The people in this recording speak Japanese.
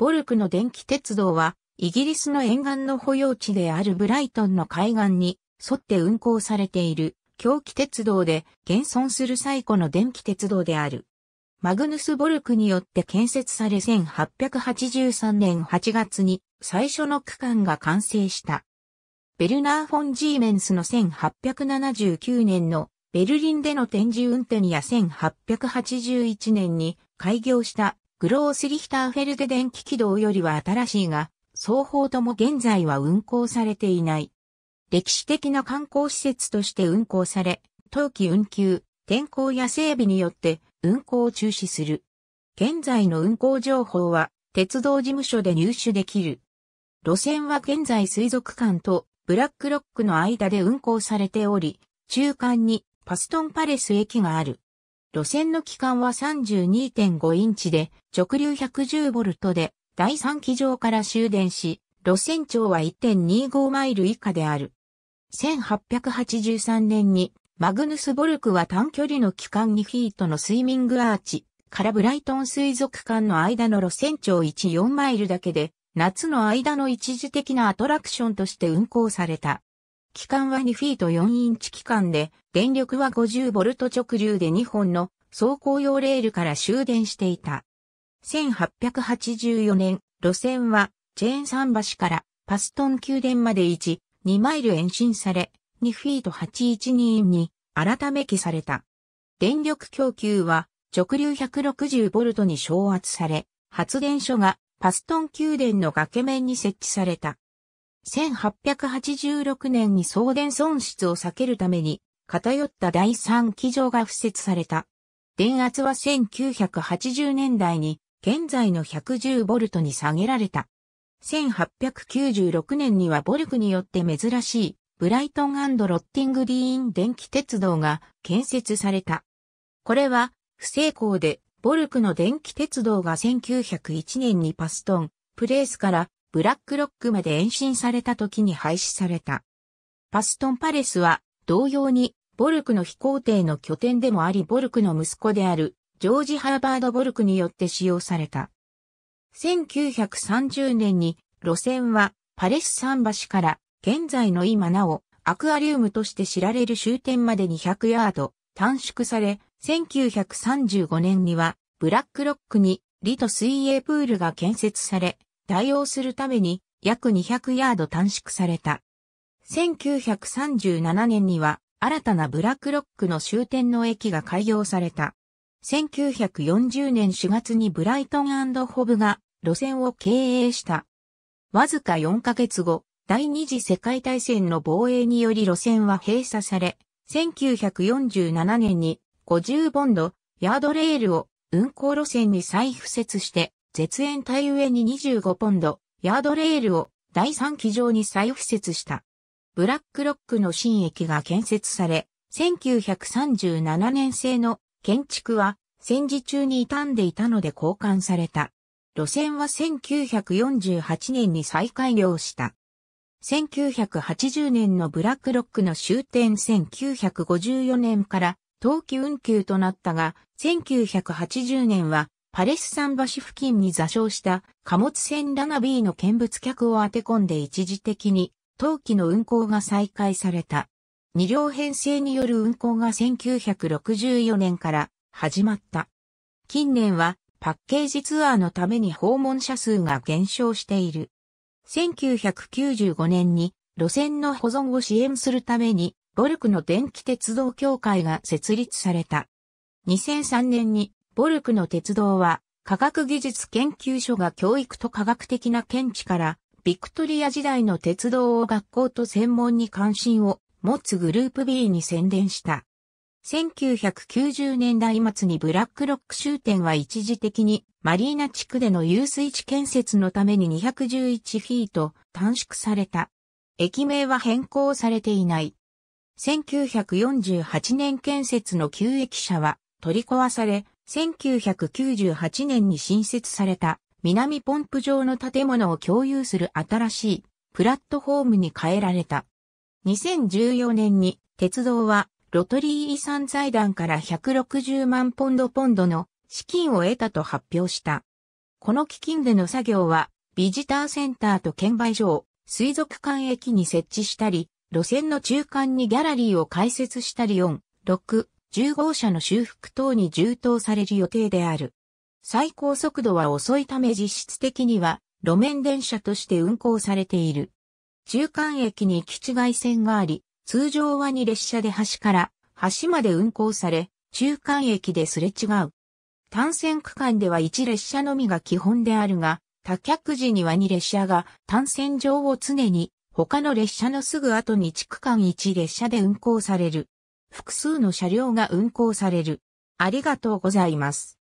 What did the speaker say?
ボルクの電気鉄道は、イギリスの沿岸の保養地であるブライトンの海岸に沿って運行されている、狂気鉄道で現存する最古の電気鉄道である。マグヌス・ボルクによって建設され1883年8月に最初の区間が完成した。ベルナー・フォン・ジーメンスの1879年のベルリンでの展示運転や1881年に開業したグロースリヒターフェルデ電気軌道よりは新しいが、双方とも現在は運行されていない。歴史的な観光施設として運行され、冬季運休、天候や整備によって運行を中止する。現在の運行情報は、鉄道事務所で入手できる。路線は現在水族館とブラックロックの間で運行されており、中間にパストンパレス駅がある。路線の期間は32.5インチで、直流110ボルトで、第3機場から終電し、路線長は1.25マイル以下である。1883年に、マグヌスボルクは短距離の機関2フィートのスイミングアーチからブライトン水族館の間の路線長14マイルだけで、夏の間の一時的なアトラクションとして運行された。機関は2フィート4インチ機関で、電力は50ボルト直流で2本の走行用レールから終電していた。1884年、路線は、チェーン桟橋からパストン宮殿まで1、2マイル延伸され、2フィート812に改め記された。電力供給は直流160ボルトに昇圧され、発電所がパストン宮殿の崖面に設置された。1886年に送電損失を避けるために、偏った第3機場が付設された。電圧は1980年代に、現在の 110V に下げられた。1896年にはボルクによって珍しい、ブライトンロッティングディーン電気鉄道が建設された。これは、不成功で、ボルクの電気鉄道が1901年にパストン、プレースからブラックロックまで延伸された時に廃止された。パストンパレスは同様にボルクの飛行艇の拠点でもありボルクの息子であるジョージ・ハーバード・ボルクによって使用された。1930年に路線はパレス桟橋から現在の今なおアクアリウムとして知られる終点まで200ヤード短縮され、1935年にはブラックロックにリト水泳プールが建設され、対応するために約200ヤード短縮された。1937年には新たなブラックロックの終点の駅が開業された。1940年4月にブライトンホブが路線を経営した。わずか4ヶ月後、第二次世界大戦の防衛により路線は閉鎖され、1947年に50ボンド、ヤードレールを運行路線に再付設して絶縁体上に25ポンド、ヤードレールを第3機上に再付設した。ブラックロックの新駅が建設され、1937年製の建築は戦時中に傷んでいたので交換された。路線は1948年に再開業した。1980年のブラックロックの終点1954年から冬季運休となったが、1980年はパレス桟橋付近に座礁した貨物船ラナビーの見物客を当て込んで一時的に陶器の運行が再開された。二両編成による運行が1964年から始まった。近年はパッケージツアーのために訪問者数が減少している。1995年に路線の保存を支援するために、ボルクの電気鉄道協会が設立された。2003年にボルクの鉄道は、科学技術研究所が教育と科学的な見地から、ビクトリア時代の鉄道を学校と専門に関心を持つグループ B に宣伝した。1990年代末にブラックロック終点は一時的にマリーナ地区での遊水地建設のために211フィート短縮された。駅名は変更されていない。1948年建設の旧駅舎は取り壊され、1998年に新設された南ポンプ場の建物を共有する新しいプラットフォームに変えられた。2014年に鉄道はロトリー遺産財団から160万ポンドポンドの資金を得たと発表した。この基金での作業はビジターセンターと券売所を水族館駅に設置したり、路線の中間にギャラリーを開設したり4、6、10号車の修復等に充当される予定である。最高速度は遅いため実質的には路面電車として運行されている。中間駅に基地外線があり、通常は2列車で端から端まで運行され、中間駅ですれ違う。単線区間では1列車のみが基本であるが、多脚時には2列車が単線上を常に他の列車のすぐ後に地区間1列車で運行される。複数の車両が運行される。ありがとうございます。